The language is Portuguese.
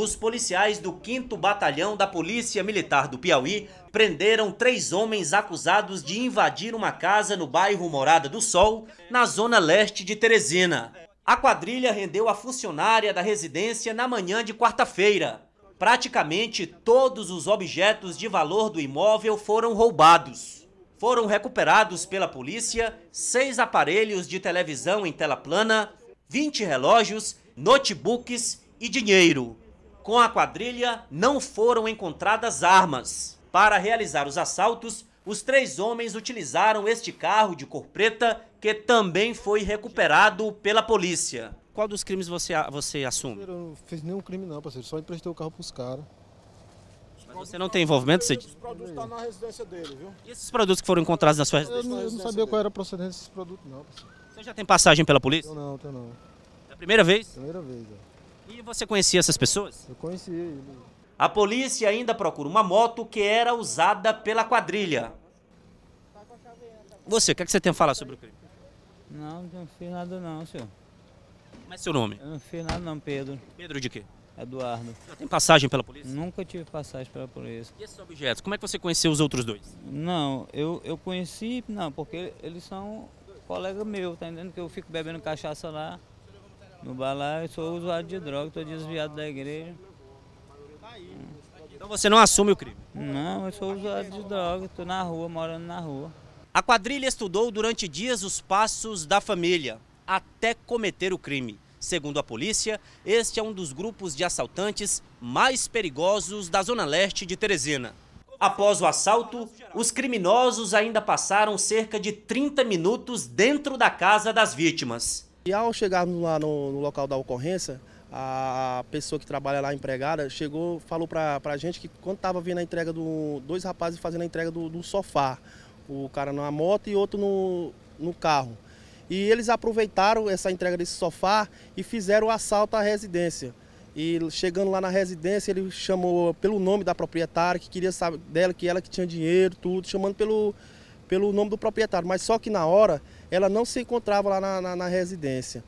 os policiais do 5 Batalhão da Polícia Militar do Piauí prenderam três homens acusados de invadir uma casa no bairro Morada do Sol, na zona leste de Teresina. A quadrilha rendeu a funcionária da residência na manhã de quarta-feira. Praticamente todos os objetos de valor do imóvel foram roubados. Foram recuperados pela polícia seis aparelhos de televisão em tela plana, 20 relógios, notebooks e dinheiro com a quadrilha não foram encontradas armas. Para realizar os assaltos, os três homens utilizaram este carro de cor preta, que também foi recuperado pela polícia. Qual dos crimes você, você assume? Eu não fiz nenhum crime não, parceiro, só emprestei o carro para os caras. você não tem envolvimento, Cid? Esses produtos estão tá na residência dele, viu? E esses produtos que foram encontrados na sua residência? Eu não, eu não sabia qual era a procedência desses produtos não, parceiro. Você já tem passagem pela polícia? Eu não, tenho não. É a primeira vez? Primeira vez, ó. É. E você conhecia essas pessoas? Eu conhecia ele. A polícia ainda procura uma moto que era usada pela quadrilha. Você, o que, é que você tem a falar sobre o crime? Não, não fiz nada não, senhor. Mas seu nome? Eu não fiz nada não, Pedro. Pedro de quê? Eduardo. Já tem passagem pela polícia? Nunca tive passagem pela polícia. E esses objetos, como é que você conheceu os outros dois? Não, eu, eu conheci, não, porque eles são colega meu, tá entendendo? Que eu fico bebendo cachaça lá. No bar lá eu sou usuário de droga, estou desviado da igreja. Então você não assume o crime? Não, eu sou usuário de droga, estou na rua, morando na rua. A quadrilha estudou durante dias os passos da família, até cometer o crime. Segundo a polícia, este é um dos grupos de assaltantes mais perigosos da Zona Leste de Teresina. Após o assalto, os criminosos ainda passaram cerca de 30 minutos dentro da casa das vítimas. E ao chegarmos lá no, no local da ocorrência, a pessoa que trabalha lá, empregada, chegou, falou para a gente que quando estava vindo a entrega do. dois rapazes fazendo a entrega do, do sofá, o cara numa moto e outro no, no carro. E eles aproveitaram essa entrega desse sofá e fizeram o assalto à residência. E chegando lá na residência, ele chamou pelo nome da proprietária, que queria saber dela, que ela que tinha dinheiro, tudo, chamando pelo, pelo nome do proprietário, mas só que na hora ela não se encontrava lá na, na, na residência.